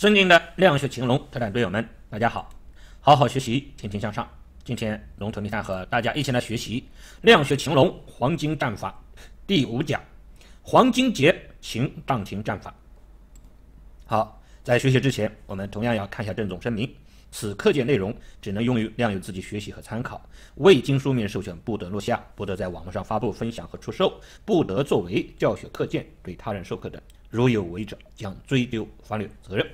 尊敬的量学晴龙特战队友们，大家好，好好学习，天天向上。今天龙头你看和大家一起来学习量学晴龙黄金战法第五讲黄金节晴荡停战法。好，在学习之前，我们同样要看一下郑重声明：此课件内容只能用于量友自己学习和参考，未经书面授权不得录下，不得在网络上发布、分享和出售，不得作为教学课件对他人授课等。如有违者，将追究法律责任。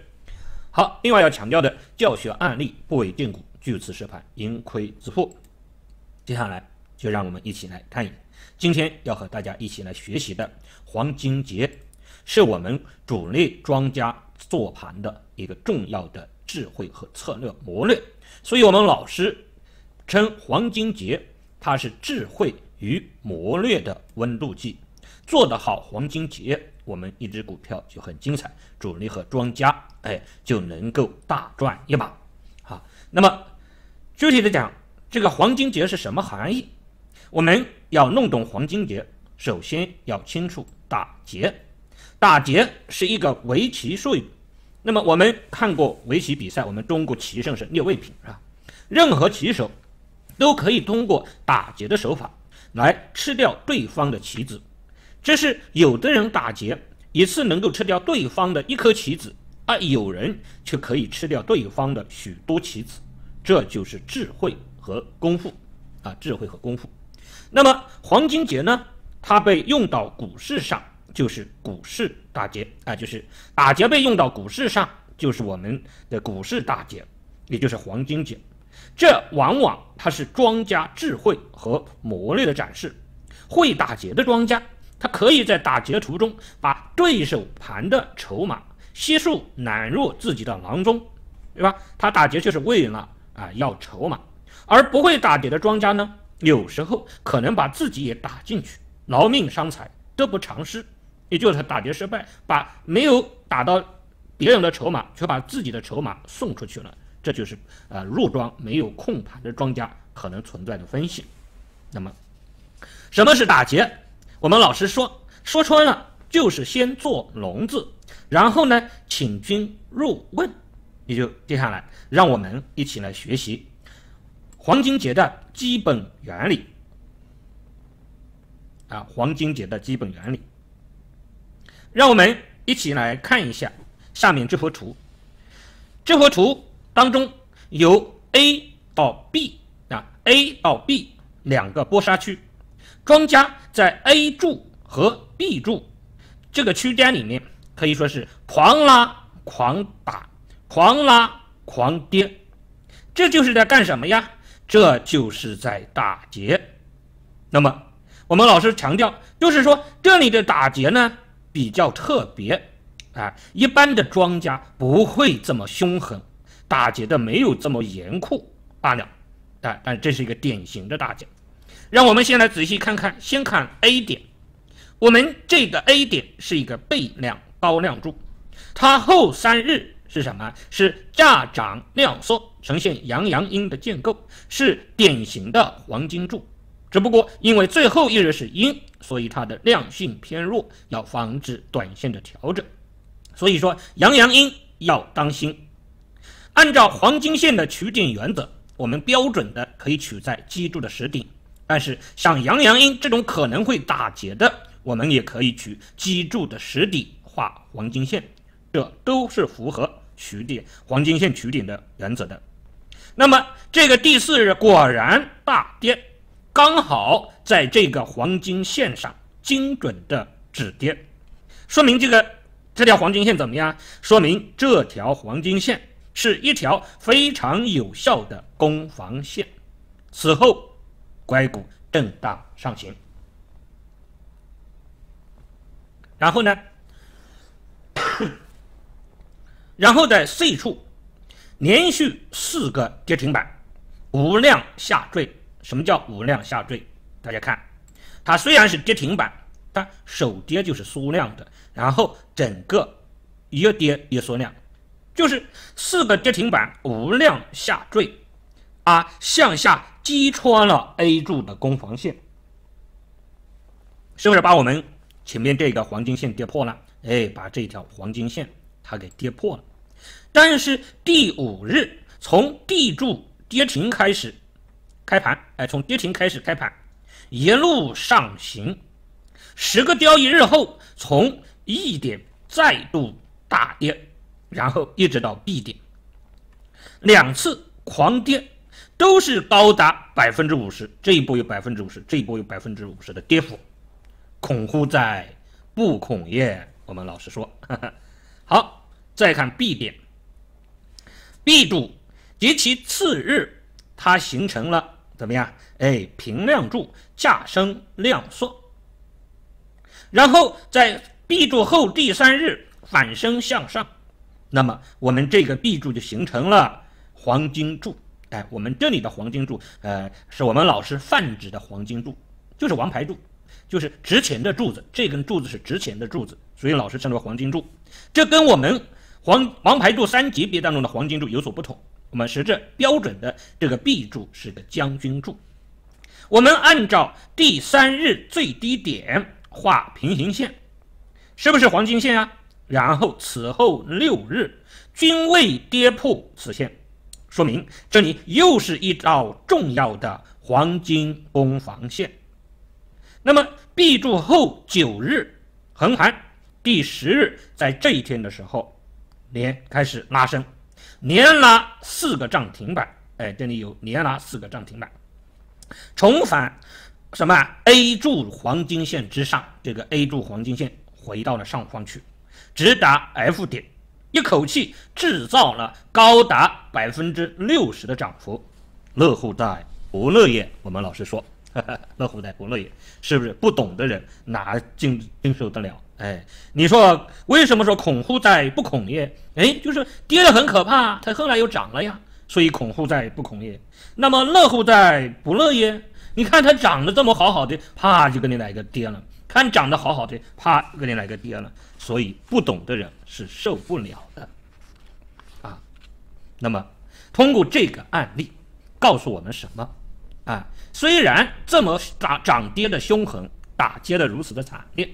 好，另外要强调的教学案例不为定股，据此设盘，盈亏自负。接下来就让我们一起来看一眼，今天要和大家一起来学习的黄金节，是我们主力庄家做盘的一个重要的智慧和策略谋略，所以我们老师称黄金节它是智慧与谋略的温度计。做得好，黄金节，我们一只股票就很精彩，主力和庄家，哎，就能够大赚一把。好，那么具体的讲，这个黄金节是什么含义？我们要弄懂黄金节，首先要清楚打劫，打劫是一个围棋术语。那么我们看过围棋比赛，我们中国棋圣是聂卫平，是吧？任何棋手都可以通过打劫的手法来吃掉对方的棋子。这是有的人打劫一次能够吃掉对方的一颗棋子，而有人却可以吃掉对方的许多棋子，这就是智慧和功夫，啊，智慧和功夫。那么黄金劫呢？它被用到股市上，就是股市打劫啊，就是打劫被用到股市上，就是我们的股市打劫，也就是黄金劫。这往往它是庄家智慧和谋略的展示，会打劫的庄家。他可以在打劫途中把对手盘的筹码悉数揽入自己的囊中，对吧？他打劫就是为了啊要筹码，而不会打劫的庄家呢，有时候可能把自己也打进去，劳命伤财，得不偿失。也就是打劫失败，把没有打到别人的筹码，却把自己的筹码送出去了，这就是呃入庄没有控盘的庄家可能存在的风险。那么，什么是打劫？我们老师说，说穿了就是先做笼子，然后呢，请君入瓮，也就接下来让我们一起来学习黄金节的基本原理啊，黄金节的基本原理。让我们一起来看一下下面这幅图，这幅图当中有 A 到 B 啊，A 到 B 两个波沙区。庄家在 A 柱和 B 柱这个区间里面可以说是狂拉、狂打、狂拉、狂跌，这就是在干什么呀？这就是在打劫。那么我们老师强调，就是说这里的打劫呢比较特别啊，一般的庄家不会这么凶狠，打劫的没有这么严酷罢了。但但这是一个典型的打劫。让我们先来仔细看看，先看 A 点，我们这个 A 点是一个倍量高量柱，它后三日是什么？是价涨量缩，呈现阳阳阴的建构，是典型的黄金柱。只不过因为最后一日是阴，所以它的量性偏弱，要防止短线的调整。所以说，阳阳阴要当心。按照黄金线的取点原则，我们标准的可以取在基柱的实顶。但是像杨阳英这种可能会打劫的，我们也可以取基柱的实底画黄金线，这都是符合取点黄金线取顶的原则的。那么这个第四日果然大跌，刚好在这个黄金线上精准的止跌，说明这个这条黄金线怎么样？说明这条黄金线是一条非常有效的攻防线。此后。乖股震荡上行，然后呢？然后在 C 处连续四个跌停板，无量下坠。什么叫无量下坠？大家看，它虽然是跌停板，但首跌就是缩量的，然后整个越跌越缩量，就是四个跌停板无量下坠。啊向下击穿了 A 柱的攻防线，是不是把我们前面这个黄金线跌破了？哎，把这条黄金线它给跌破了。但是第五日从 D 柱跌停开始开盘，哎，从跌停开始开盘，一路上行，十个交易日后从 E 点再度大跌，然后一直到 B 点，两次狂跌。都是高达百分之五十，这一波有百分之五十，这一波有百分之五十的跌幅，恐乎在，不恐也。我们老实说，好，再看 B 点，B 柱及其次日，它形成了怎么样？哎，平量柱价升量缩，然后在 B 柱后第三日反升向上，那么我们这个 B 柱就形成了黄金柱。哎，我们这里的黄金柱，呃，是我们老师泛指的黄金柱，就是王牌柱，就是值钱的柱子。这根柱子是值钱的柱子，所以老师称为黄金柱。这跟我们黄王牌柱三级别当中的黄金柱有所不同。我们实质标准的这个 B 柱是个将军柱。我们按照第三日最低点画平行线，是不是黄金线啊？然后此后六日均未跌破此线。说明这里又是一道重要的黄金攻防线。那么 B 柱后九日横盘，第十日在这一天的时候，连开始拉升，连拉四个涨停板。哎，这里有连拉四个涨停板，重返什么 A 柱黄金线之上？这个 A 柱黄金线回到了上方去，直达 F 点。一口气制造了高达百分之六十的涨幅，乐乎在不乐也？我们老实说，乐乎在不乐也？是不是不懂的人哪经经受得了？哎，你说为什么说恐乎在不恐也？哎，就是跌的很可怕，它后来又涨了呀，所以恐乎在不恐也。那么乐乎在不乐也？你看它涨得这么好好的，啪就给你来个跌了；看涨得好好的，啪给你来个跌了。所以，不懂的人是受不了的，啊。那么，通过这个案例，告诉我们什么？啊，虽然这么打涨跌的凶狠，打劫的如此的惨烈，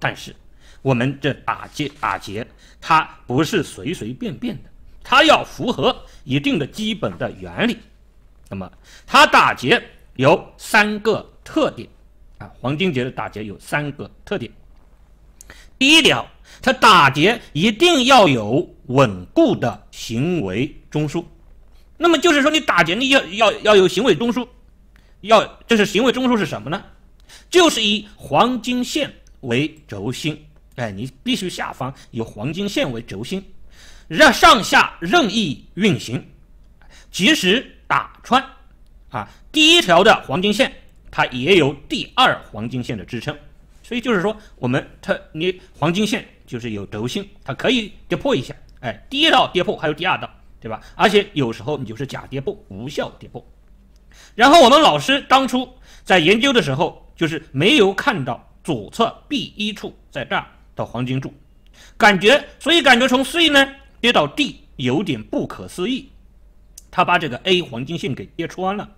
但是我们这打劫打劫，它不是随随便便的，它要符合一定的基本的原理。那么，它打劫有三个特点啊，黄金节的打劫有三个特点。第一条，它打结一定要有稳固的行为中枢。那么就是说，你打结你要要要有行为中枢，要这是行为中枢是什么呢？就是以黄金线为轴心，哎，你必须下方以黄金线为轴心，让上下任意运行，即使打穿，啊，第一条的黄金线它也有第二黄金线的支撑。所以就是说，我们它你黄金线就是有轴性，它可以跌破一下，哎，第一道跌破还有第二道，对吧？而且有时候你就是假跌破，无效跌破。然后我们老师当初在研究的时候，就是没有看到左侧 B 一处在这儿到黄金柱，感觉所以感觉从 C 呢跌到 D 有点不可思议，他把这个 A 黄金线给跌穿了，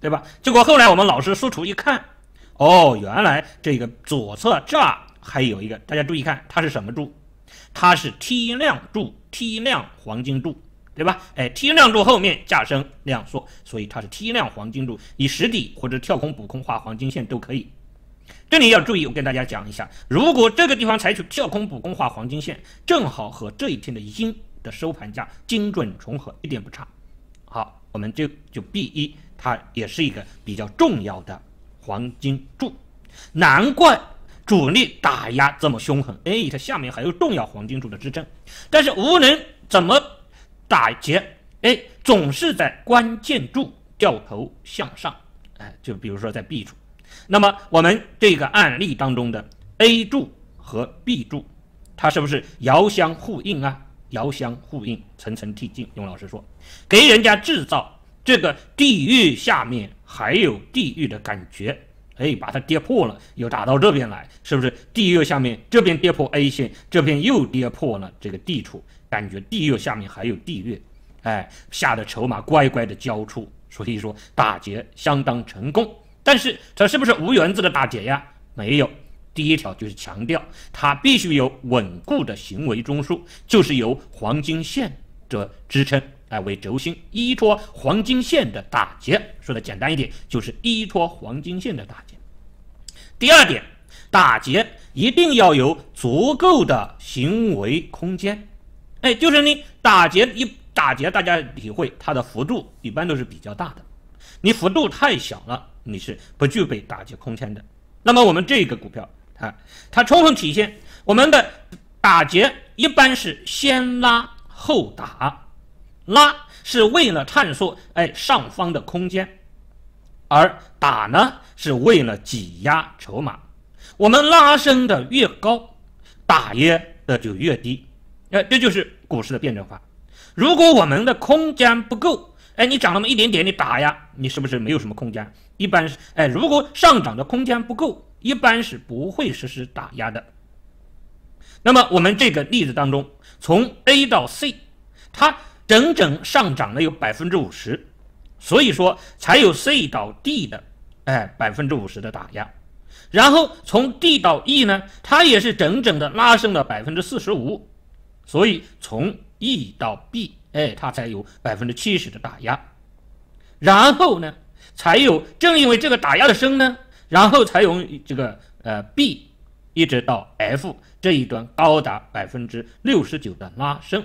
对吧？结果后来我们老师试图一看。哦，原来这个左侧这儿还有一个，大家注意看，它是什么柱？它是梯量柱，梯量黄金柱，对吧？哎，梯量柱后面价升量缩，所以它是梯量黄金柱。以实体或者跳空补空画黄金线都可以。这里要注意，我跟大家讲一下，如果这个地方采取跳空补空画黄金线，正好和这一天的阴的收盘价精准重合，一点不差。好，我们这就 B 一，它也是一个比较重要的。黄金柱，难怪主力打压这么凶狠。哎，它下面还有重要黄金柱的支撑，但是无论怎么打劫，哎，总是在关键柱掉头向上。哎，就比如说在 B 柱。那么我们这个案例当中的 A 柱和 B 柱，它是不是遥相呼应啊？遥相呼应，层层递进。用老师说，给人家制造这个地狱下面。还有地狱的感觉，哎，把它跌破了，又打到这边来，是不是地狱下面这边跌破 A 线，这边又跌破了这个地处，感觉地狱下面还有地狱，哎，吓得筹码乖乖的交出，所以说打劫相当成功。但是它是不是无原则的打劫呀？没有，第一条就是强调它必须有稳固的行为中枢，就是由黄金线这支撑。哎，为轴心依托黄金线的打结，说的简单一点，就是依托黄金线的打结。第二点，打结一定要有足够的行为空间。哎，就是你打结一打结，大家体会它的幅度一般都是比较大的。你幅度太小了，你是不具备打结空间的。那么我们这个股票啊，它充分体现我们的打结一般是先拉后打。拉是为了探索，哎，上方的空间，而打呢，是为了挤压筹码。我们拉升的越高，打压的就越低，哎，这就是股市的辩证法。如果我们的空间不够，哎，你涨那么一点点，你打压，你是不是没有什么空间？一般是，哎，如果上涨的空间不够，一般是不会实施打压的。那么我们这个例子当中，从 A 到 C，它。整整上涨了有百分之五十，所以说才有 C 到 D 的，哎，百分之五十的打压，然后从 D 到 E 呢，它也是整整的拉升了百分之四十五，所以从 E 到 B，哎，它才有百分之七十的打压，然后呢，才有正因为这个打压的升呢，然后才有这个呃 B，一直到 F 这一端高达百分之六十九的拉升。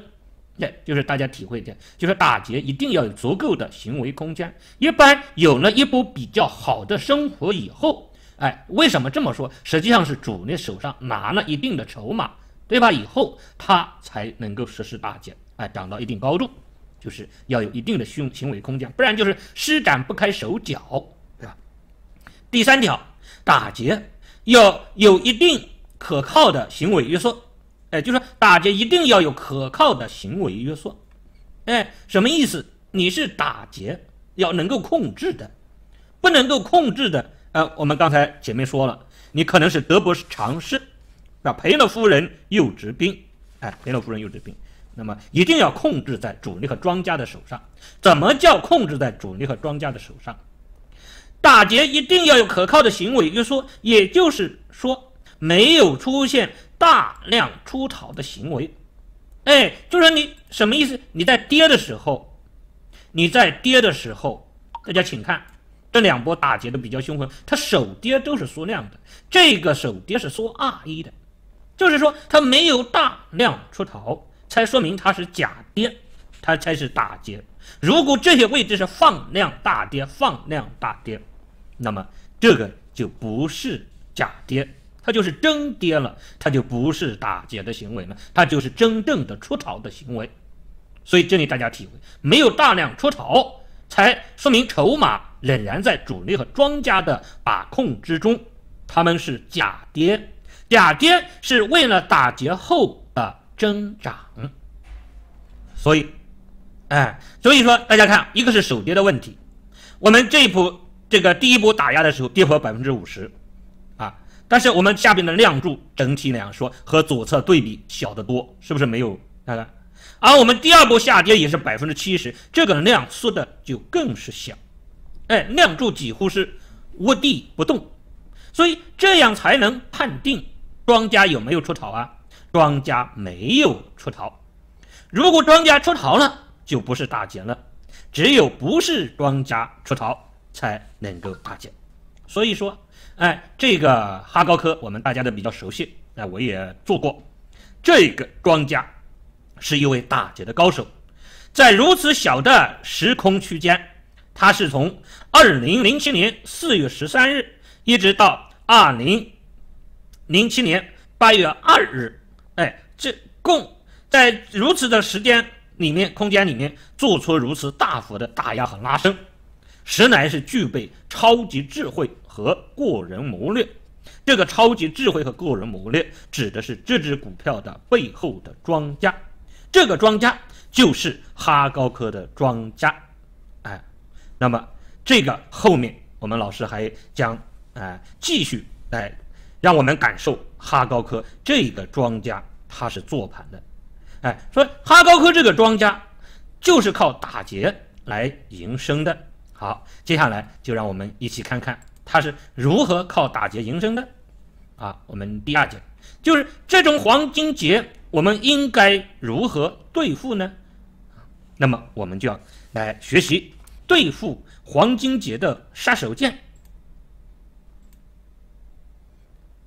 对，就是大家体会一下，就是打劫一定要有足够的行为空间。一般有了一波比较好的生活以后，哎，为什么这么说？实际上是主力手上拿了一定的筹码，对吧？以后他才能够实施打劫。哎，涨到一定高度，就是要有一定的行行为空间，不然就是施展不开手脚，对吧？第三条，打劫要有一定可靠的行为约束。哎，就是说打劫一定要有可靠的行为约束。哎，什么意思？你是打劫要能够控制的，不能够控制的，呃，我们刚才前面说了，你可能是得不偿失，那赔了夫人又折兵。哎，赔了夫人又折兵。那么一定要控制在主力和庄家的手上。怎么叫控制在主力和庄家的手上？打劫一定要有可靠的行为约束，也就是说，没有出现。大量出逃的行为，哎，就是你什么意思？你在跌的时候，你在跌的时候，大家请看这两波打劫的比较凶狠，它首跌都是缩量的，这个首跌是缩二一的，就是说它没有大量出逃，才说明它是假跌，它才是打劫。如果这些位置是放量大跌，放量大跌，那么这个就不是假跌。它就是真跌了，它就不是打劫的行为了，它就是真正的出逃的行为。所以这里大家体会，没有大量出逃，才说明筹码仍然在主力和庄家的把控之中，他们是假跌，假跌是为了打劫后的增长。所以，哎，所以说大家看，一个是守跌的问题，我们这一步这个第一波打压的时候跌破百分之五十。但是我们下边的量柱整体来说和左侧对比小得多，是不是没有？看看，而我们第二波下跌也是百分之七十，这个量缩的就更是小，哎，量柱几乎是卧地不动，所以这样才能判定庄家有没有出逃啊？庄家没有出逃，如果庄家出逃了，就不是大劫了，只有不是庄家出逃才能够大劫，所以说。哎，这个哈高科，我们大家都比较熟悉。哎，我也做过，这个庄家是一位打劫的高手。在如此小的时空区间，他是从二零零七年四月十三日一直到二零零七年八月二日，哎，这共在如此的时间里面、空间里面做出如此大幅的打压和拉升，实乃是具备超级智慧。和个人谋略，这个超级智慧和个人谋略指的是这只股票的背后的庄家，这个庄家就是哈高科的庄家，哎，那么这个后面我们老师还将哎继续来让我们感受哈高科这个庄家他是做盘的，哎，说哈高科这个庄家就是靠打劫来营生的。好，接下来就让我们一起看看。他是如何靠打劫营生的？啊，我们第二节就是这种黄金劫，我们应该如何对付呢？那么我们就要来学习对付黄金劫的杀手锏。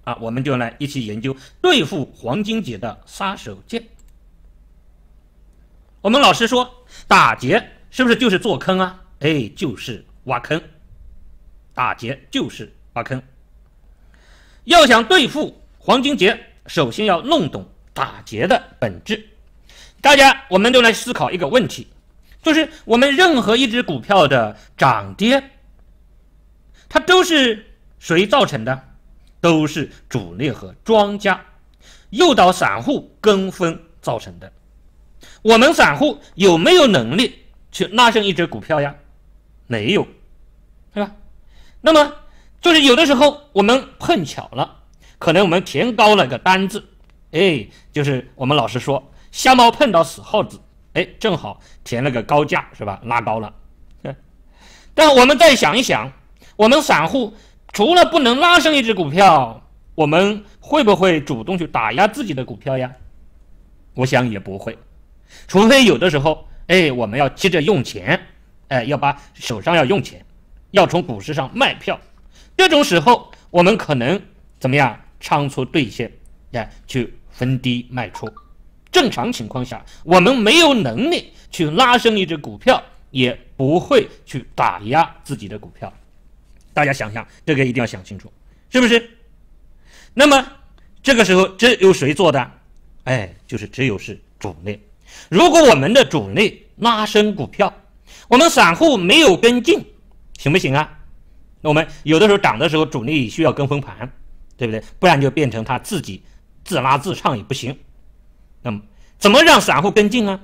啊，我们就来一起研究对付黄金劫的杀手锏。我们老师说，打劫是不是就是做坑啊？哎，就是挖坑。打劫就是挖坑。要想对付黄金劫，首先要弄懂打劫的本质。大家，我们都来思考一个问题，就是我们任何一只股票的涨跌，它都是谁造成的？都是主力和庄家诱导散户跟风造成的。我们散户有没有能力去拉升一只股票呀？没有，对吧？那么，就是有的时候我们碰巧了，可能我们填高了个单子，哎，就是我们老师说瞎猫碰到死耗子，哎，正好填了个高价，是吧？拉高了。但我们再想一想，我们散户除了不能拉升一只股票，我们会不会主动去打压自己的股票呀？我想也不会，除非有的时候，哎，我们要急着用钱，哎，要把手上要用钱。要从股市上卖票，这种时候我们可能怎么样仓促兑现？哎，去分低卖出。正常情况下，我们没有能力去拉升一只股票，也不会去打压自己的股票。大家想想，这个一定要想清楚，是不是？那么这个时候，这由谁做的？哎，就是只有是主力。如果我们的主力拉升股票，我们散户没有跟进。行不行啊？那我们有的时候涨的时候，主力需要跟风盘，对不对？不然就变成他自己自拉自唱也不行。那么怎么让散户跟进啊？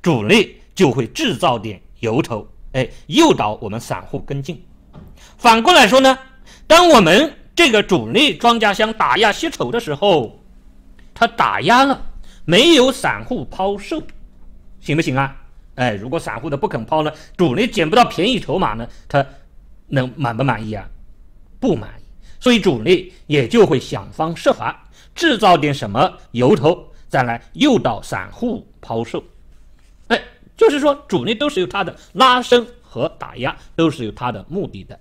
主力就会制造点忧愁，哎，诱导我们散户跟进。反过来说呢，当我们这个主力庄家想打压吸筹的时候，他打压了，没有散户抛售，行不行啊？哎，如果散户的不肯抛呢，主力捡不到便宜筹码呢，他能满不满意啊？不满意，所以主力也就会想方设法制造点什么由头，再来诱导散户抛售。哎，就是说，主力都是有它的拉升和打压，都是有它的目的的。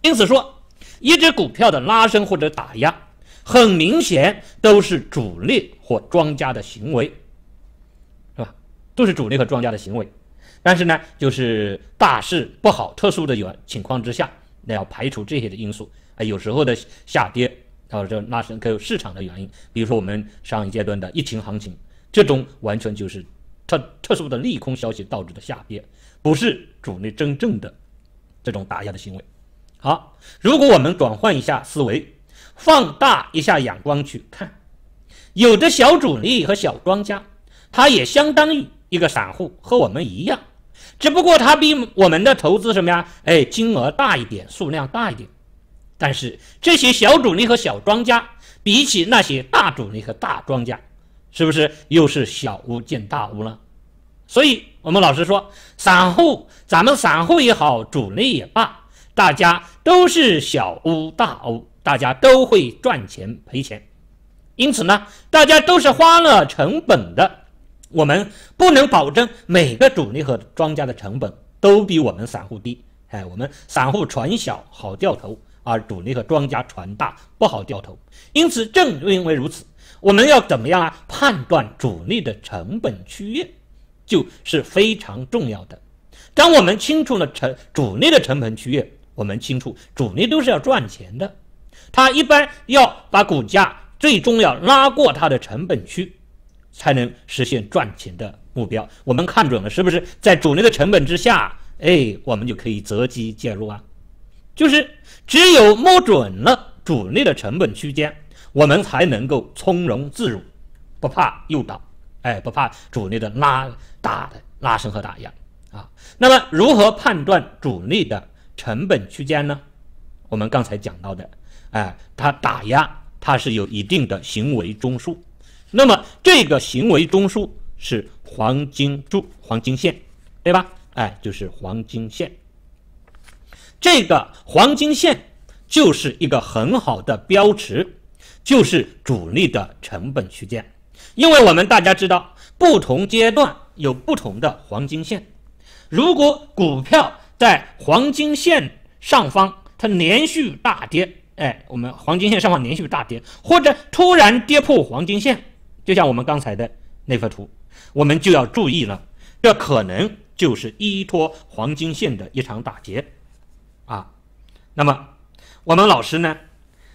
因此说，一只股票的拉升或者打压，很明显都是主力或庄家的行为。就是主力和庄家的行为，但是呢，就是大势不好，特殊的原情况之下，那要排除这些的因素啊。有时候的下跌啊，这拉升还有市场的原因，比如说我们上一阶段的疫情行情，这种完全就是特特殊的利空消息导致的下跌，不是主力真正的这种打压的行为。好，如果我们转换一下思维，放大一下眼光去看，有的小主力和小庄家，它也相当于。一个散户和我们一样，只不过他比我们的投资什么呀？哎，金额大一点，数量大一点。但是这些小主力和小庄家，比起那些大主力和大庄家，是不是又是小巫见大巫了？所以，我们老实说，散户，咱们散户也好，主力也罢，大家都是小巫大巫，大家都会赚钱赔钱。因此呢，大家都是花了成本的。我们不能保证每个主力和庄家的成本都比我们散户低。哎，我们散户船小好掉头而主力和庄家船大不好掉头。因此，正因为如此，我们要怎么样啊？判断主力的成本区域，就是非常重要的。当我们清楚了成主力的成本区域，我们清楚主力都是要赚钱的，他一般要把股价最终要拉过他的成本区。才能实现赚钱的目标。我们看准了，是不是在主力的成本之下？哎，我们就可以择机介入啊。就是只有摸准了主力的成本区间，我们才能够从容自如，不怕诱导，哎，不怕主力的拉大的拉升和打压啊。那么，如何判断主力的成本区间呢？我们刚才讲到的，哎，它打压它是有一定的行为中枢。那么这个行为中枢是黄金柱、黄金线，对吧？哎，就是黄金线。这个黄金线就是一个很好的标尺，就是主力的成本区间。因为我们大家知道，不同阶段有不同的黄金线。如果股票在黄金线上方，它连续大跌，哎，我们黄金线上方连续大跌，或者突然跌破黄金线。就像我们刚才的那幅图，我们就要注意了，这可能就是依托黄金线的一场打劫，啊，那么我们老师呢，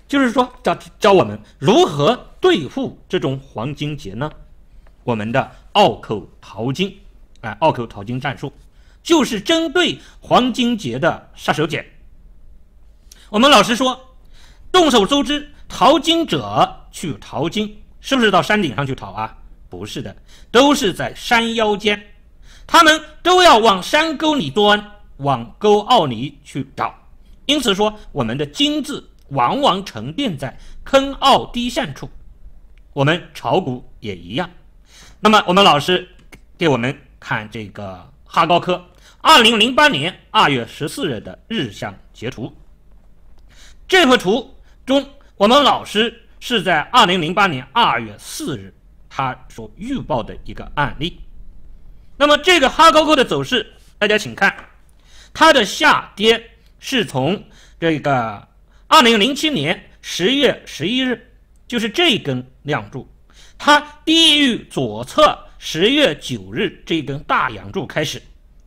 就是说教教我们如何对付这种黄金劫呢？我们的澳口淘金，哎，澳口淘金战术就是针对黄金劫的杀手锏。我们老师说，众所周知，淘金者去淘金。是不是到山顶上去炒啊？不是的，都是在山腰间，他们都要往山沟里钻，往沟坳里去找。因此说，我们的金字往往沉淀在坑坳低陷处。我们炒股也一样。那么，我们老师给我们看这个哈高科二零零八年二月十四日的日向截图。这幅图中，我们老师。是在二零零八年二月四日，他所预报的一个案例。那么这个哈高科的走势，大家请看，它的下跌是从这个二零零七年十月十一日，就是这根亮柱，它低于左侧十月九日这根大阳柱开始，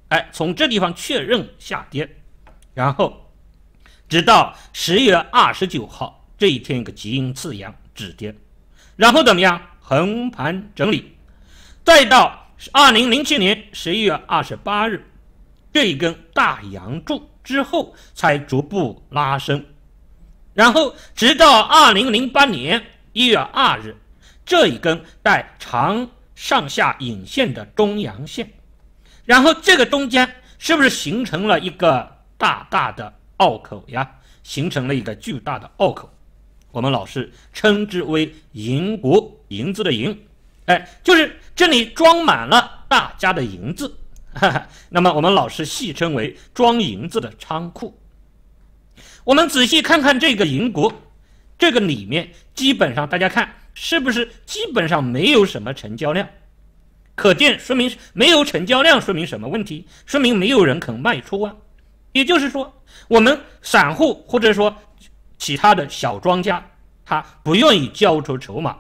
哎，从这地方确认下跌，然后直到十月二十九号。这一天一个极阴次阳止跌，然后怎么样？横盘整理，再到二零零七年十一月二十八日这一根大阳柱之后，才逐步拉升，然后直到二零零八年一月二日这一根带长上下影线的中阳线，然后这个中间是不是形成了一个大大的凹口呀？形成了一个巨大的凹口。我们老师称之为“银国”，银字的“银”，哎，就是这里装满了大家的银子。那么我们老师戏称为“装银子的仓库”。我们仔细看看这个银国，这个里面基本上大家看是不是基本上没有什么成交量？可见说明没有成交量，说明什么问题？说明没有人肯卖出啊。也就是说，我们散户或者说。其他的小庄家，他不愿意交出筹码，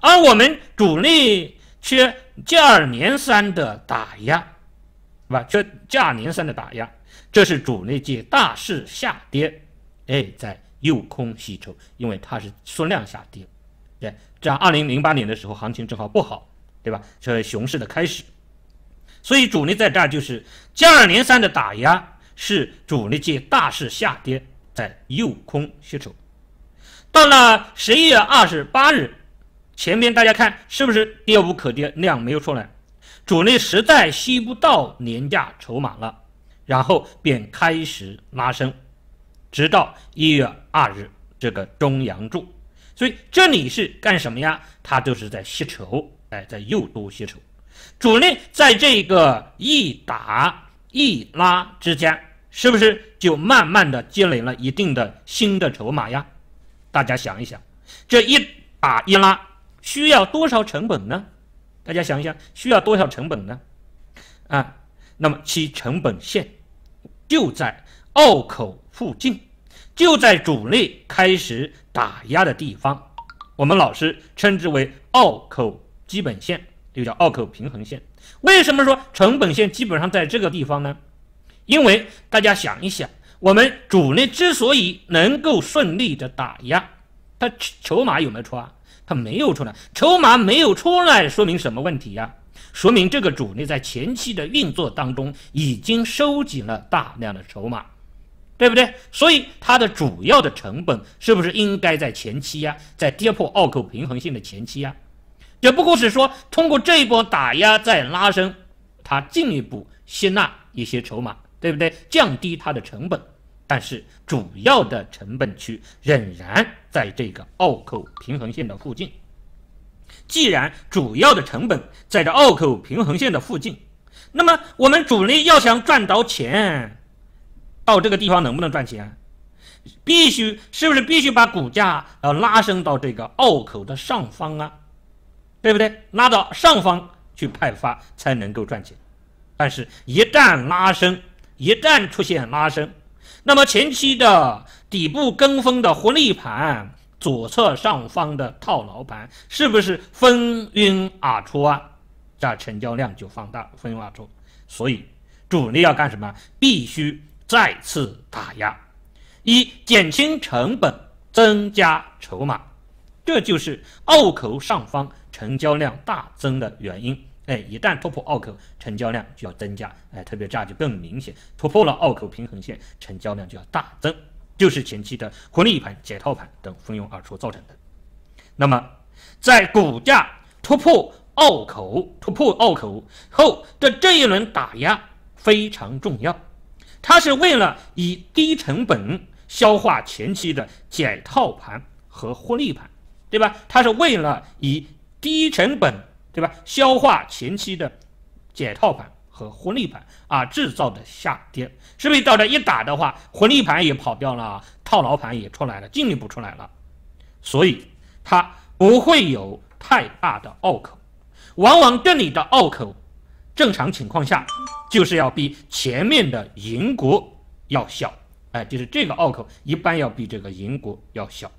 而我们主力却接二连三的打压，是吧？却接二连三的打压，这是主力借大势下跌，哎，在诱空吸筹，因为它是缩量下跌，对，这样二零零八年的时候，行情正好不好，对吧？这熊市的开始，所以主力在这儿就是接二连三的打压，是主力借大势下跌。在诱空吸筹，到了十一月二十八日，前边大家看是不是跌无可跌，量没有出来，主力实在吸不到廉价筹码了，然后便开始拉升，直到一月二日这个中阳柱，所以这里是干什么呀？它就是在吸筹，哎，在诱多吸筹，主力在这个一打一拉之间。是不是就慢慢的积累了一定的新的筹码呀？大家想一想，这一打一拉需要多少成本呢？大家想一想，需要多少成本呢？啊，那么其成本线就在澳口附近，就在主力开始打压的地方。我们老师称之为澳口基本线，又叫澳口平衡线。为什么说成本线基本上在这个地方呢？因为大家想一想，我们主力之所以能够顺利的打压，他筹码有没有出啊？他没有出来，筹码没有出来，说明什么问题呀？说明这个主力在前期的运作当中已经收紧了大量的筹码，对不对？所以它的主要的成本是不是应该在前期呀？在跌破澳口平衡线的前期呀？只不过是说通过这一波打压再拉升，它进一步吸纳一些筹码。对不对？降低它的成本，但是主要的成本区仍然在这个澳口平衡线的附近。既然主要的成本在这澳口平衡线的附近，那么我们主力要想赚到钱，到这个地方能不能赚钱？必须是不是必须把股价要拉升到这个澳口的上方啊？对不对？拉到上方去派发才能够赚钱。但是，一旦拉升，一旦出现拉升，那么前期的底部跟风的活力盘、左侧上方的套牢盘是不是蜂拥而出啊？这成交量就放大，蜂拥而出。所以主力要干什么？必须再次打压，一减轻成本，增加筹码，这就是澳口上方成交量大增的原因。哎，一旦突破澳口，成交量就要增加。哎，特别价就更明显，突破了澳口平衡线，成交量就要大增，就是前期的获利盘、解套盘等蜂拥而出造成的。那么，在股价突破澳口、突破澳口后的这一轮打压非常重要，它是为了以低成本消化前期的解套盘和获利盘，对吧？它是为了以低成本。对吧？消化前期的解套盘和获利盘啊，制造的下跌，是不是？到这一打的话，获利盘也跑掉了，套牢盘也出来了，净力不出来了，所以它不会有太大的拗口。往往这里的拗口，正常情况下就是要比前面的银国要小，哎，就是这个拗口一般要比这个银国要小。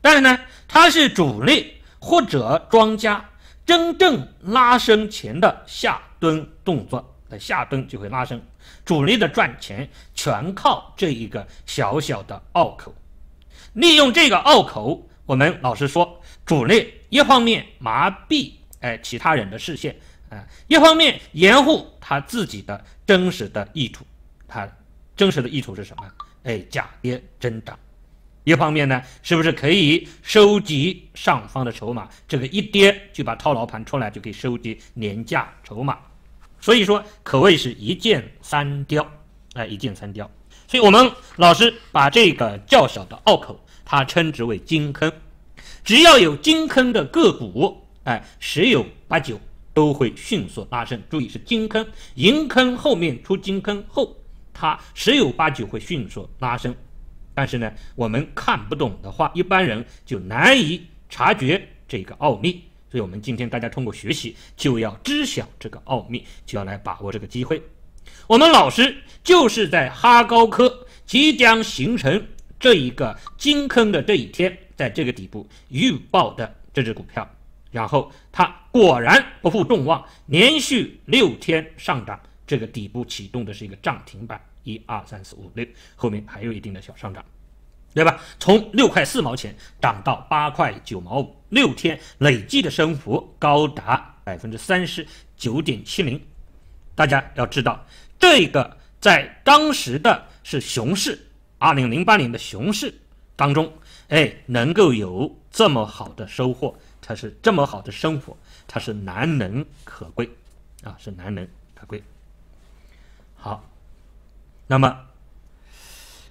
但是呢，它是主力或者庄家。真正拉升前的下蹲动作，那下蹲就会拉升。主力的赚钱全靠这一个小小的拗口，利用这个拗口，我们老实说，主力一方面麻痹哎其他人的视线，啊，一方面掩护他自己的真实的意图。他真实的意图是什么？哎，假跌真涨。一方面呢，是不是可以收集上方的筹码？这个一跌就把套牢盘出来，就可以收集廉价筹码。所以说，可谓是一箭三雕，哎，一箭三雕。所以我们老师把这个较小的拗口，它称之为金坑。只要有金坑的个股，哎，十有八九都会迅速拉升。注意是金坑、银坑后面出金坑后，它十有八九会迅速拉升。但是呢，我们看不懂的话，一般人就难以察觉这个奥秘。所以，我们今天大家通过学习，就要知晓这个奥秘，就要来把握这个机会。我们老师就是在哈高科即将形成这一个金坑的这一天，在这个底部预报的这只股票，然后它果然不负众望，连续六天上涨，这个底部启动的是一个涨停板。一二三四五六，后面还有一定的小上涨，对吧？从六块四毛钱涨到八块九毛五，六天累计的升幅高达百分之三十九点七零。大家要知道，这个在当时的是熊市，二零零八年的熊市当中，哎，能够有这么好的收获，它是这么好的生活，它是难能可贵啊，是难能可贵。好。那么，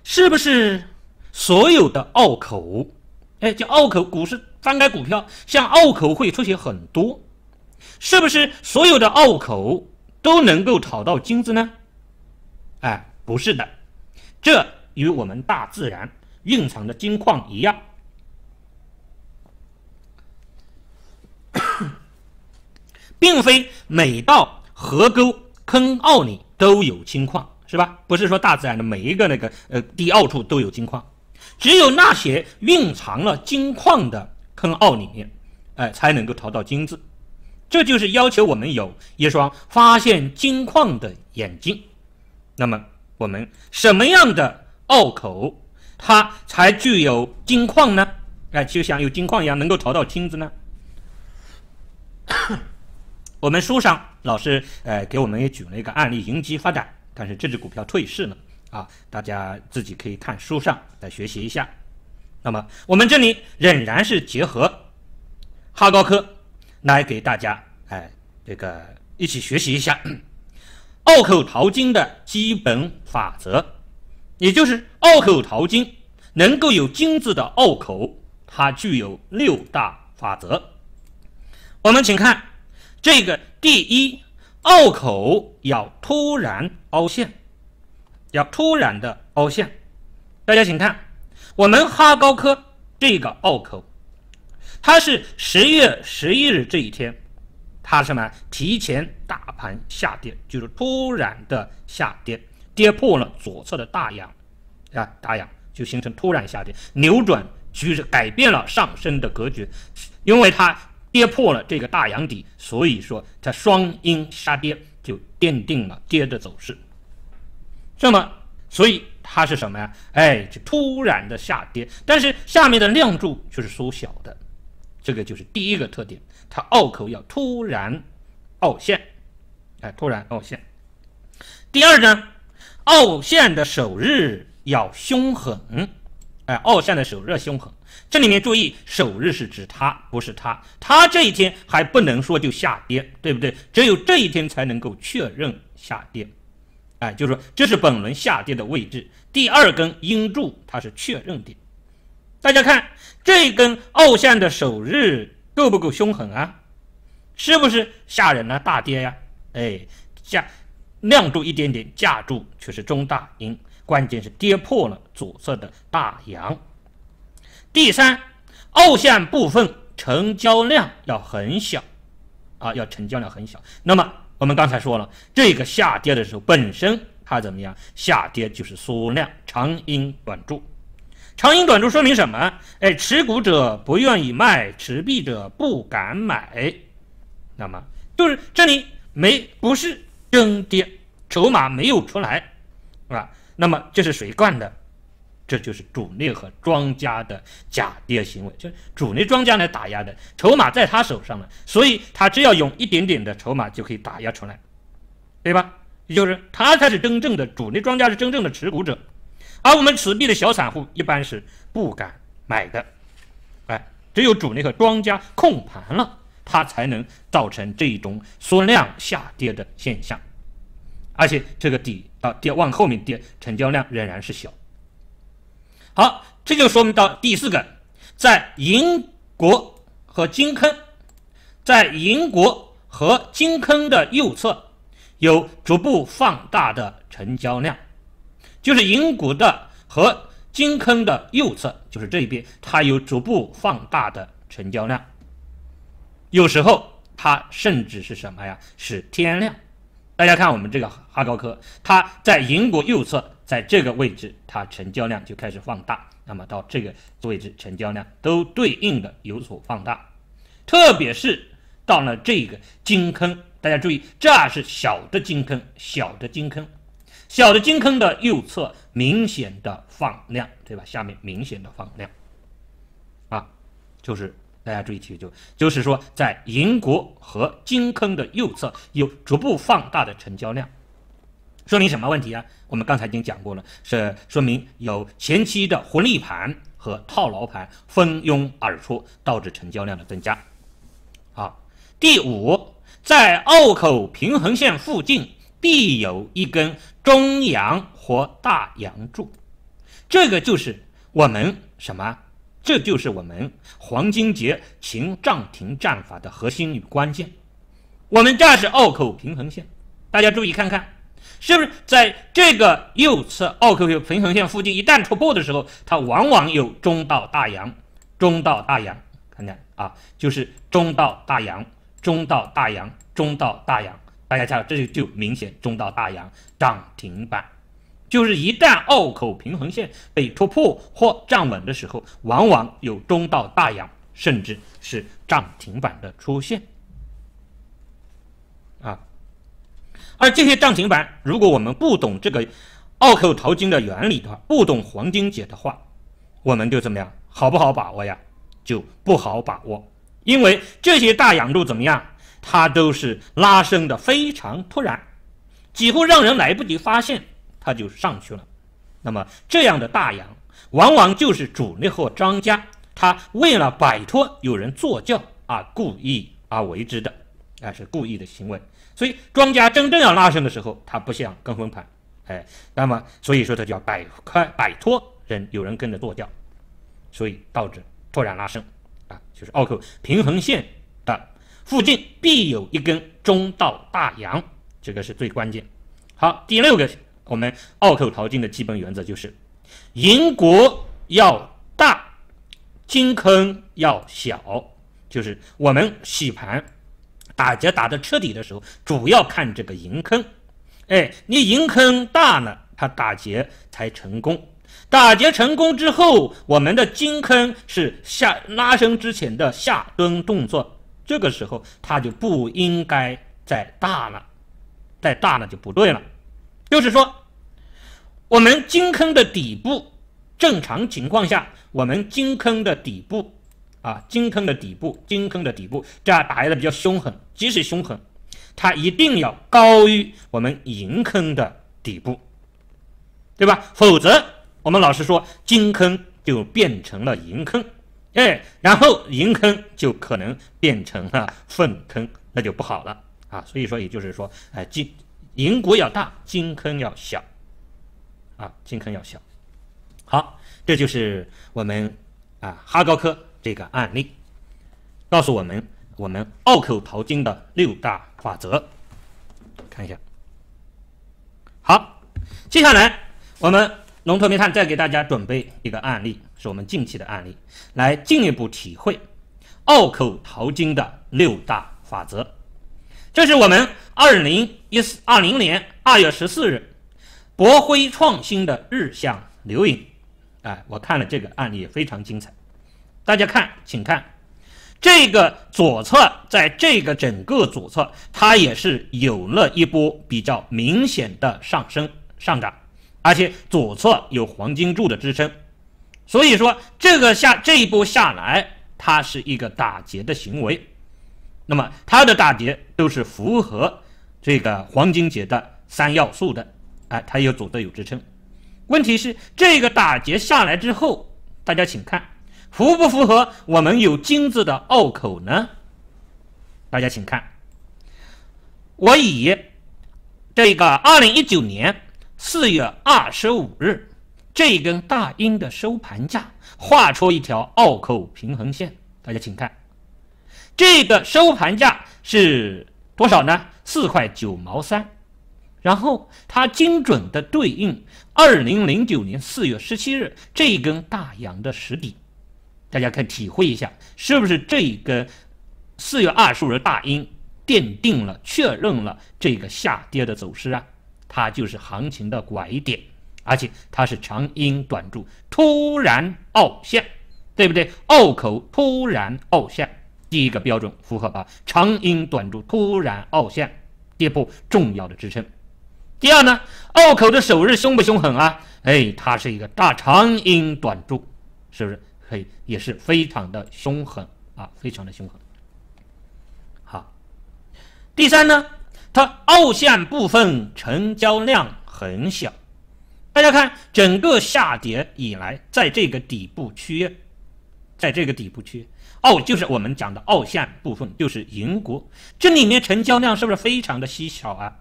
是不是所有的拗口，哎，叫拗口？股市翻开股票，像拗口会出现很多，是不是所有的拗口都能够炒到金子呢？哎，不是的，这与我们大自然蕴藏的金矿一样，并非每道河沟坑坳里都有金矿。是吧？不是说大自然的每一个那个呃地凹处都有金矿，只有那些蕴藏了金矿的坑凹里面，哎才能够淘到金子。这就是要求我们有一双发现金矿的眼睛。那么我们什么样的凹口它才具有金矿呢？哎，就像有金矿一样能够淘到金子呢？我们书上老师呃给我们也举了一个案例：银基发展。但是这只股票退市了啊！大家自己可以看书上来学习一下。那么我们这里仍然是结合哈高科来给大家哎这个一起学习一下澳口淘金的基本法则，也就是澳口淘金能够有金子的澳口，它具有六大法则。我们请看这个第一。拗口要突然凹陷，要突然的凹陷。大家请看，我们哈高科这个拗口，它是十月十一日这一天，它什么提前大盘下跌，就是突然的下跌，跌破了左侧的大阳，啊大阳就形成突然下跌，扭转趋势改变了上升的格局，因为它。跌破了这个大阳底，所以说它双阴杀跌就奠定了跌的走势。那么，所以它是什么呀？哎，就突然的下跌，但是下面的量柱就是缩小的，这个就是第一个特点，它拗口要突然凹陷，哎，突然凹陷。第二呢，凹陷的首日要凶狠，哎，凹陷的首日凶狠。这里面注意，首日是指它，不是它。它这一天还不能说就下跌，对不对？只有这一天才能够确认下跌。哎，就是说这是本轮下跌的位置。第二根阴柱它是确认点。大家看这根凹线的首日够不够凶狠啊？是不是吓人了大跌呀？哎，下亮柱一点点，架柱却是中大阴，关键是跌破了左侧的大阳。第三，凹陷部分成交量要很小，啊，要成交量很小。那么我们刚才说了，这个下跌的时候，本身它怎么样？下跌就是缩量，长阴短柱。长阴短柱说明什么？哎，持股者不愿意卖，持币者不敢买。那么就是这里没不是真跌，筹码没有出来，啊，那么这是谁干的？这就是主力和庄家的假跌行为，就是主力庄家来打压的，筹码在他手上了，所以他只要用一点点的筹码就可以打压出来，对吧？也就是他才是真正的主力庄家，是真正的持股者，而我们此币的小散户一般是不敢买的，哎，只有主力和庄家控盘了，他才能造成这一种缩量下跌的现象，而且这个底啊跌往后面跌，成交量仍然是小。好，这就说明到第四个，在银国和金坑，在银国和金坑的右侧有逐步放大的成交量，就是银谷的和金坑的右侧，就是这一边，它有逐步放大的成交量。有时候它甚至是什么呀？是天量。大家看我们这个哈高科，它在银国右侧。在这个位置，它成交量就开始放大。那么到这个位置，成交量都对应的有所放大，特别是到了这个金坑，大家注意，这儿是小的金坑，小的金坑，小的金坑的右侧明显的放量，对吧？下面明显的放量，啊，就是大家注意，就就就是说，在银国和金坑的右侧有逐步放大的成交量。说明什么问题啊？我们刚才已经讲过了，是说明有前期的红利盘和套牢盘蜂拥而出，导致成交量的增加。好，第五，在澳口平衡线附近必有一根中阳或大阳柱，这个就是我们什么？这就是我们黄金节擒涨停战法的核心与关键。我们这是澳口平衡线，大家注意看看。是不是在这个右侧凹口平衡线附近一旦突破的时候，它往往有中到大阳，中到大阳，看看啊，就是中到大阳，中到大阳，中到大阳。大家看，这就就明显中到大阳涨停板，就是一旦凹口平衡线被突破或站稳的时候，往往有中到大阳，甚至是涨停板的出现。而这些涨停板，如果我们不懂这个“奥口淘金”的原理的话，不懂黄金姐的话，我们就怎么样？好不好把握呀？就不好把握。因为这些大阳柱怎么样？它都是拉升的非常突然，几乎让人来不及发现，它就上去了。那么这样的大阳，往往就是主力或庄家他为了摆脱有人坐轿而故意而为之的，啊是故意的行为。所以庄家真正要拉升的时候，他不想跟风盘，哎，那么所以说他就要摆开摆脱人，有人跟着做掉，所以导致突然拉升啊，就是澳口平衡线的附近必有一根中到大阳，这个是最关键。好，第六个，我们澳口淘金的基本原则就是，银国要大，金坑要小，就是我们洗盘。打劫打的彻底的时候，主要看这个银坑，哎，你银坑大了，它打劫才成功。打劫成功之后，我们的金坑是下拉升之前的下蹲动作，这个时候它就不应该再大了，再大了就不对了。就是说，我们金坑的底部，正常情况下，我们金坑的底部。啊，金坑的底部，金坑的底部，这样打压的比较凶狠，即使凶狠，它一定要高于我们银坑的底部，对吧？否则我们老师说，金坑就变成了银坑，哎，然后银坑就可能变成了粪坑，那就不好了啊。所以说，也就是说，哎，金银谷要大，金坑要小，啊，金坑要小。好，这就是我们啊，哈高科。这个案例告诉我们，我们澳口淘金的六大法则。看一下，好，接下来我们龙头煤炭再给大家准备一个案例，是我们近期的案例，来进一步体会澳口淘金的六大法则。这是我们二零一四二零年二月十四日博辉创新的日向留影。哎，我看了这个案例非常精彩。大家看，请看这个左侧，在这个整个左侧，它也是有了一波比较明显的上升上涨，而且左侧有黄金柱的支撑，所以说这个下这一波下来，它是一个打劫的行为。那么它的打劫都是符合这个黄金节的三要素的，哎，它有左侧有支撑。问题是这个打劫下来之后，大家请看。符不符合我们有金字的拗口呢？大家请看，我以这个二零一九年四月二十五日这根大阴的收盘价画出一条拗口平衡线。大家请看，这个收盘价是多少呢？四块九毛三，然后它精准的对应二零零九年四月十七日这根大阳的实底，大家可以体会一下，是不是这根四月二十五日大阴奠定了确认了这个下跌的走势啊？它就是行情的拐点，而且它是长阴短柱突然凹陷，对不对？凹口突然凹陷，第一个标准符合啊，长阴短柱突然凹陷，跌破重要的支撑。第二呢，凹口的首日凶不凶狠啊？哎，它是一个大长阴短柱，是不是？可以，也是非常的凶狠啊，非常的凶狠。好，第三呢，它凹陷部分成交量很小，大家看整个下跌以来，在这个底部区，在这个底部区凹，就是我们讲的凹陷部分，就是银国。这里面成交量是不是非常的稀少啊？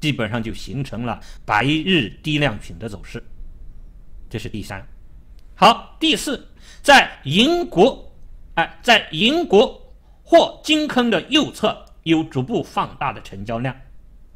基本上就形成了白日低量品的走势，这是第三。好，第四。在银国，哎，在银国或金坑的右侧有逐步放大的成交量，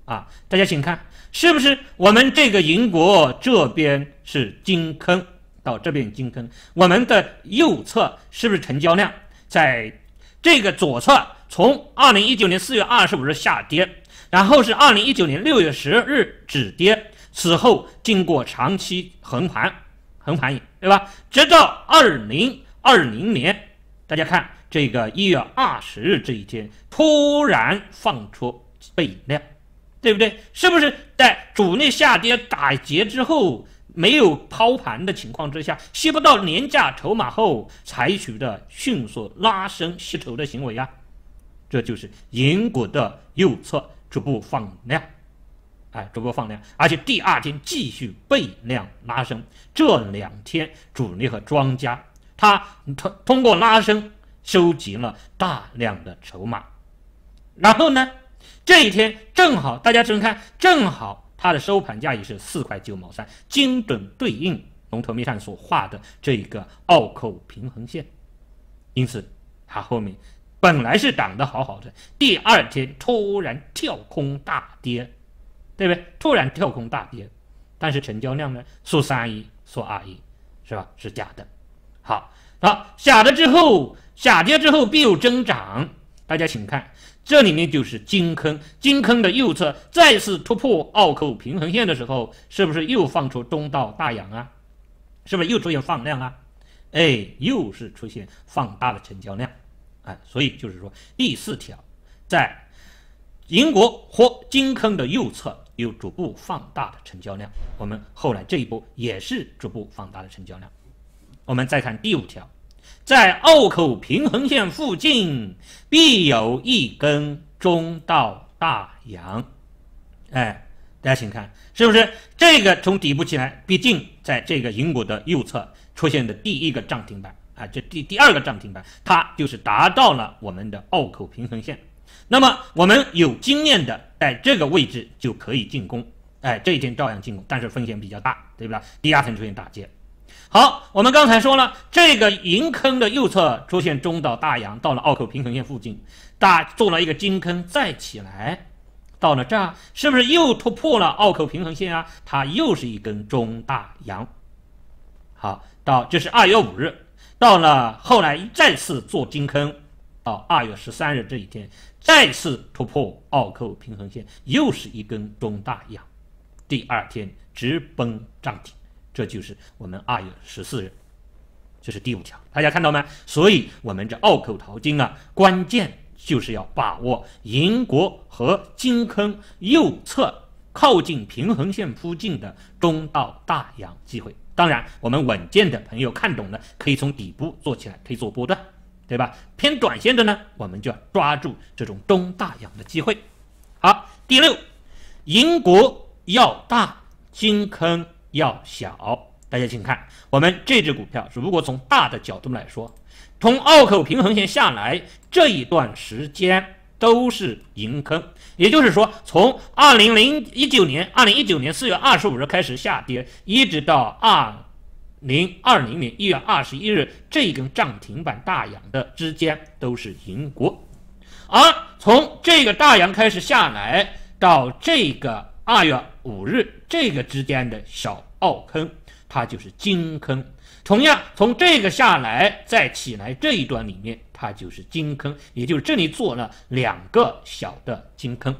啊，大家请看，是不是我们这个银国这边是金坑，到这边金坑，我们的右侧是不是成交量在这个左侧？从二零一九年四月二十五日下跌，然后是二零一九年六月十日止跌，此后经过长期横盘。横盘对吧？直到二零二零年，大家看这个一月二十日这一天，突然放出背量，对不对？是不是在主力下跌打劫之后，没有抛盘的情况之下，吸不到廉价筹码后，采取的迅速拉升吸筹的行为呀？这就是银股的右侧逐步放量。哎，逐步放量，而且第二天继续倍量拉升。这两天主力和庄家他通通过拉升收集了大量的筹码，然后呢，这一天正好大家注意看，正好它的收盘价也是四块九毛三，精准对应龙头面上所画的这一个澳口平衡线。因此，它后面本来是涨得好好的，第二天突然跳空大跌。对不对？突然跳空大跌，但是成交量呢缩三一缩二一，是吧？是假的。好，好，下了之后，下跌之后必有增长。大家请看，这里面就是金坑，金坑的右侧再次突破澳口平衡线的时候，是不是又放出中道大阳啊？是不是又出现放量啊？哎，又是出现放大的成交量。哎，所以就是说第四条，在英国或金坑的右侧。有逐步放大的成交量，我们后来这一步也是逐步放大的成交量。我们再看第五条，在澳口平衡线附近必有一根中到大阳。哎，大家请看，是不是这个从底部起来，毕竟在这个银股的右侧出现的第一个涨停板啊，这第第二个涨停板，它就是达到了我们的澳口平衡线。那么我们有经验的，在这个位置就可以进攻，哎，这一天照样进攻，但是风险比较大，对吧？低压层出现打劫。好，我们刚才说了，这个银坑的右侧出现中到大阳，到了澳口平衡线附近，大做了一个金坑再起来，到了这儿，是不是又突破了澳口平衡线啊？它又是一根中大阳。好，到这是二月五日，到了后来再次做金坑，到二月十三日这一天。再次突破澳扣平衡线，又是一根中大阳，第二天直奔涨停，这就是我们二月十四日，这是第五条，大家看到没？所以，我们这奥口淘金啊，关键就是要把握银国和金坑右侧靠近平衡线附近的中到大阳机会。当然，我们稳健的朋友看懂了，可以从底部做起来，可以做波段。对吧？偏短线的呢，我们就要抓住这种中大阳的机会。好，第六，银国要大，金坑要小。大家请看，我们这只股票，如果从大的角度来说，从澳口平衡线下来这一段时间都是银坑，也就是说，从二零零一九年，二零一九年四月二十五日开始下跌，一直到二。零二零年一月二十一日，这根涨停板大阳的之间都是银国，而从这个大阳开始下来到这个二月五日，这个之间的小凹坑，它就是金坑。同样，从这个下来再起来这一段里面，它就是金坑，也就是这里做了两个小的金坑，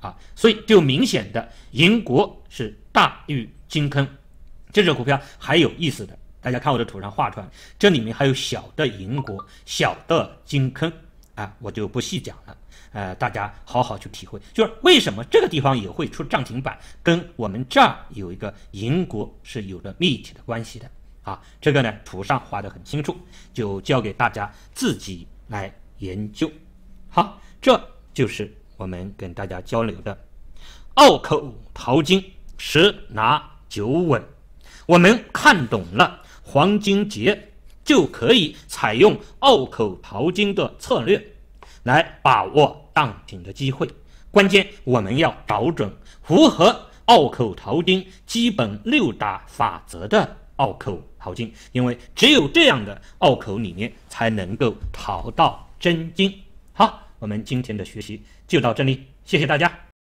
啊，所以就明显的银国是大于金坑。这只股票还有意思的，大家看我的图上画出来，这里面还有小的银国、小的金坑啊，我就不细讲了，呃，大家好好去体会，就是为什么这个地方也会出涨停板，跟我们这儿有一个银国是有着密切的关系的啊。这个呢，图上画的很清楚，就交给大家自己来研究。好，这就是我们跟大家交流的，澳口淘金，十拿九稳。我们看懂了黄金节，就可以采用“拗口淘金”的策略，来把握当顶的机会。关键我们要找准符合“拗口淘金”基本六大法则的“拗口淘金”，因为只有这样的“拗口”里面才能够淘到真金。好，我们今天的学习就到这里，谢谢大家。